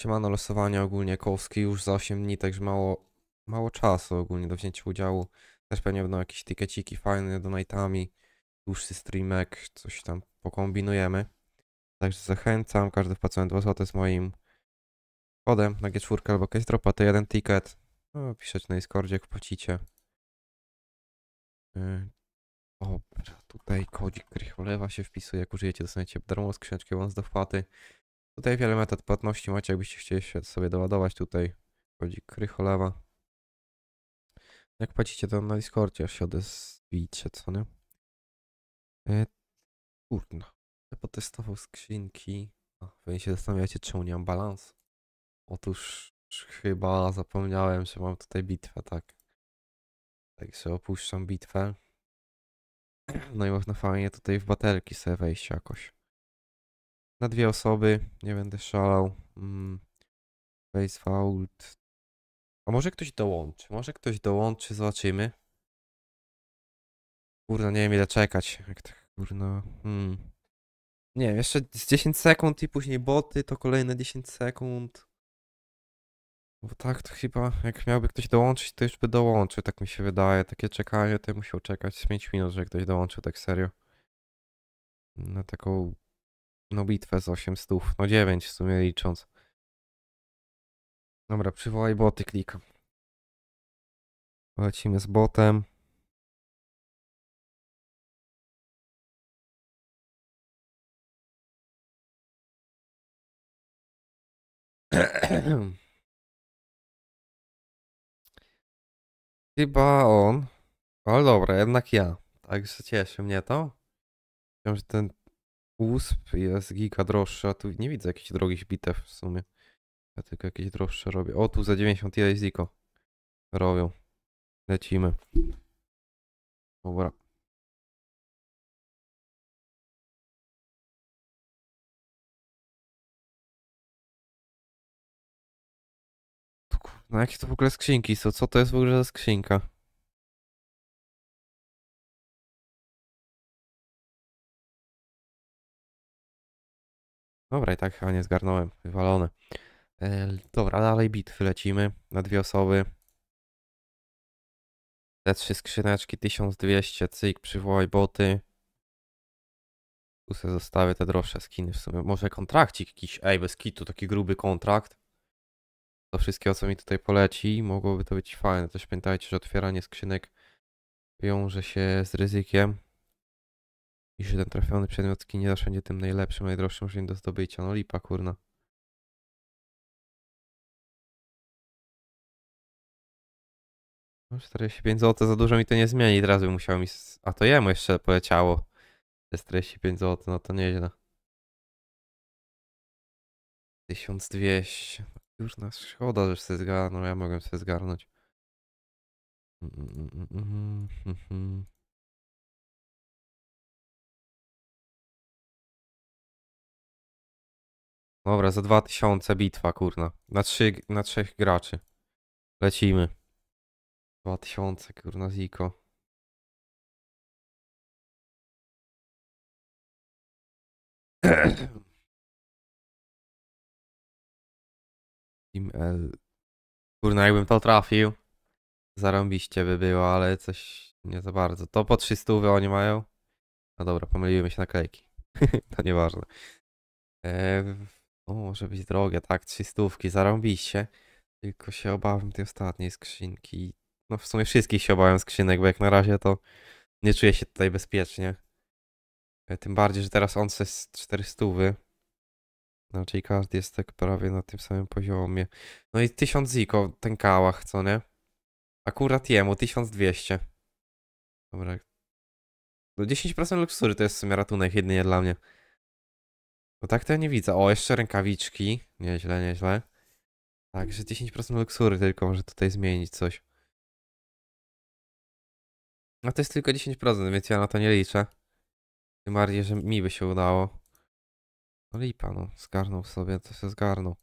Siemano, losowanie ogólnie Kowalski już za 8 dni, także mało, mało czasu ogólnie do wzięcia udziału. Też pewnie będą jakieś tikeciki fajne, donatami, dłuższy streamek, coś tam pokombinujemy. Także zachęcam, każdy wpłacony 2 zł z moim kodem na G4 albo dropa to jeden ticket. No, piszecie na Discordzie, jak płacicie. Y, dobra, tutaj kodzik Krycholewa się wpisuje, jak użyjecie, dostaniecie darmową skrzyneczkę, łąc do wpłaty. Tutaj wiele metod płatności macie, jakbyście chcieli się sobie doładować. Tutaj chodzi krycholewa. Jak płacicie to na Discordzie, się odezwijcie, co nie? E, kurna. Ja potestował skrzynki. A, wy się zastanawiacie, czemu nie mam balans. Otóż chyba zapomniałem, że mam tutaj bitwę, tak. Także opuszczam bitwę. No i można fajnie tutaj w baterki sobie wejść jakoś na dwie osoby, nie będę szalał. Mm. Face fault. A może ktoś dołączy? Może ktoś dołączy, zobaczymy. Kurna, nie wiem ile czekać. Jak tak, kurna. Hmm. Nie wiem, jeszcze z 10 sekund i później boty, to kolejne 10 sekund. Bo tak to chyba, jak miałby ktoś dołączyć, to już by dołączył, tak mi się wydaje. Takie czekanie, to ja musiał czekać 5 minut, że ktoś dołączył, tak serio. Na taką no bitwę z 8 No 9 w sumie licząc. Dobra, przywołaj boty, klikam. Lecimy z botem. Chyba on. Ale dobra, jednak ja. Także cieszy mnie to. Wiem, że ten USP jest giga droższa. Tu nie widzę jakichś drogich bitew w sumie. Ja tylko jakieś droższe robię. O, tu za 91 ziko robią. Lecimy. Dobra. No jakie to w ogóle skrzynki są? Co to jest w ogóle za skrzynka? Dobra, i tak chyba nie zgarnąłem. Wywalony. Dobra, dalej bitwy lecimy na dwie osoby. Te trzy skrzyneczki, 1200, cyk, przywołaj boty. Tu sobie zostawię te droższe skiny w sumie. Może kontrakcik jakiś, ej, bez kitu, taki gruby kontrakt. To wszystkie co mi tutaj poleci, mogłoby to być fajne. Też pamiętajcie, że otwieranie skrzynek wiąże się z ryzykiem i że ten trafiony przedmiot nie zawsze będzie tym najlepszym, najdroższym możliwym do zdobycia. No lipa, kurna. No 45 zł za dużo mi to nie zmieni, teraz by musiał mi... A to jemu jeszcze poleciało. Te 45 zł, no to nieźle. 1200. Już na szkoda, że się zgarnął, ja mogłem się zgarnąć. Mm, mm, mm, mm, mm, mm. mm, mm. Dobra, za 2000 bitwa, kurna. Na, 3, na trzech graczy. Lecimy. 2000, kurna, ziko. Team L. Kurna, jakbym to trafił, zarąbiście by było, ale coś nie za bardzo. To po 300 wy oni mają. No dobra, pomyliłem się na klejki. to nieważne. Eee... O, no, może być drogie, tak? Trzy stówki, zarąbiście. Tylko się obawiam tej ostatniej skrzynki. No w sumie wszystkich się obawiam skrzynek, bo jak na razie to nie czuję się tutaj bezpiecznie. E, tym bardziej, że teraz on jest 400. Znaczy no, każdy jest tak prawie na tym samym poziomie. No i 1000 ziko, ten kałach, co nie? Akurat jemu 1200. Dobra. No 10% luksury to jest w sumie ratunek jedynie dla mnie. No tak to ja nie widzę. O, jeszcze rękawiczki. Nieźle, nieźle. Także 10% luksury tylko może tutaj zmienić coś. No to jest tylko 10%, więc ja na to nie liczę. Tym bardziej, że mi by się udało. No lipa, no. Zgarnął sobie, to się zgarnął.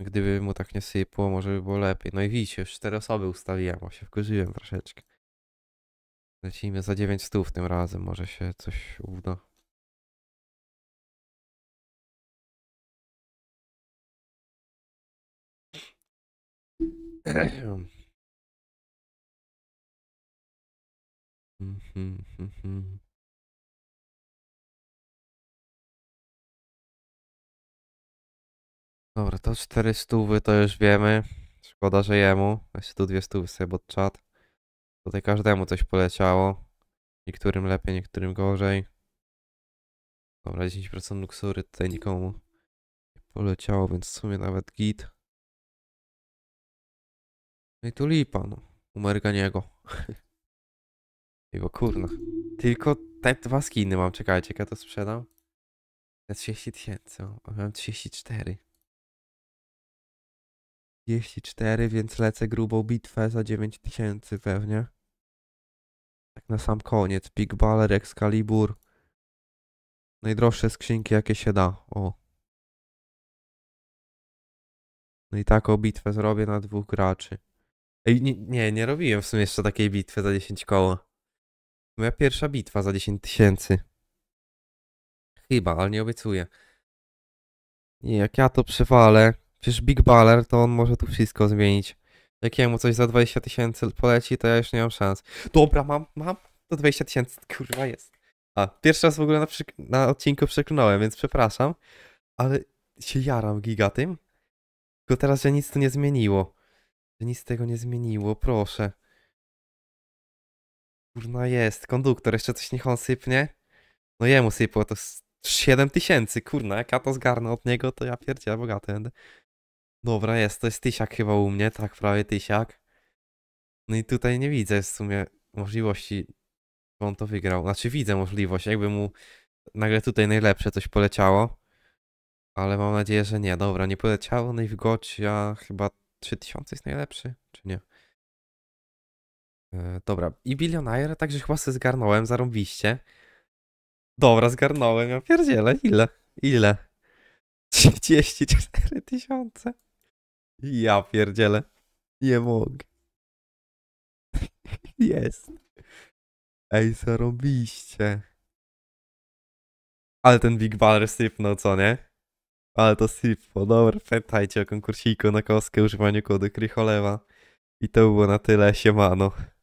Gdyby mu tak nie sypło, może by było lepiej. No i widzicie, już cztery osoby ustawiłem, bo się wkurzyłem troszeczkę. Lecimy za 9 stów tym razem, może się coś uda. Mhm, mhm. Dobra, to cztery stówy to już wiemy. Szkoda, że jemu. Jeszcze tu dwie stówy sobie pod czat. Tutaj każdemu coś poleciało. Niektórym lepiej, niektórym gorzej. Dobra, 10% luksury tutaj nikomu nie poleciało, więc w sumie nawet git. No i tu lipa, no. Umerga niego, jego kurna. Tylko te dwa skiny mam, czekajcie, jak ja to sprzedam. Na 30 tysięcy, a miałem 34. 34, więc lecę grubą bitwę za 9 tysięcy pewnie. Tak na sam koniec. Big Baller, Excalibur. Najdroższe skrzynki jakie się da. O. No i taką bitwę zrobię na dwóch graczy. Nie, nie, nie robiłem w sumie jeszcze takiej bitwy za 10 koła. Moja pierwsza bitwa za 10 tysięcy. Chyba, ale nie obiecuję. Nie, jak ja to przywalę, przecież Big Baller to on może tu wszystko zmienić. Jak jemu coś za 20 tysięcy poleci, to ja już nie mam szans. Dobra, mam, mam, to 20 tysięcy, kurwa jest. A, pierwszy raz w ogóle na, na odcinku przeklnąłem, więc przepraszam, ale się jaram giga tym. Tylko teraz, że nic to nie zmieniło. Nic z tego nie zmieniło, proszę. Kurna jest, konduktor, jeszcze coś niech on sypnie. No jemu sypło to 7 tysięcy, kurna, jak ja to zgarnę od niego, to ja pierdzielę bogaty będę. Dobra, jest, to jest tysiak chyba u mnie, tak, prawie tysiak. No i tutaj nie widzę w sumie możliwości, bo on to wygrał. Znaczy widzę możliwość, jakby mu nagle tutaj najlepsze coś poleciało. Ale mam nadzieję, że nie. Dobra, nie poleciało, no i w ja chyba 3000 jest najlepszy, czy nie? E, dobra, i Billionaire, także chyba sobie zgarnąłem, zarąbiście. Dobra, zgarnąłem, ja pierdzielę, ile? Ile? 34 tysiące. Ja pierdzielę. Nie mogę. Jest. Ej, zarąbiście. Ale ten Big Baller sypnął, no co nie? Ale to sipło. Dobra, pamiętajcie o konkursiku na koskę używaniu kody Krycholewa. I to było na tyle. Siemano.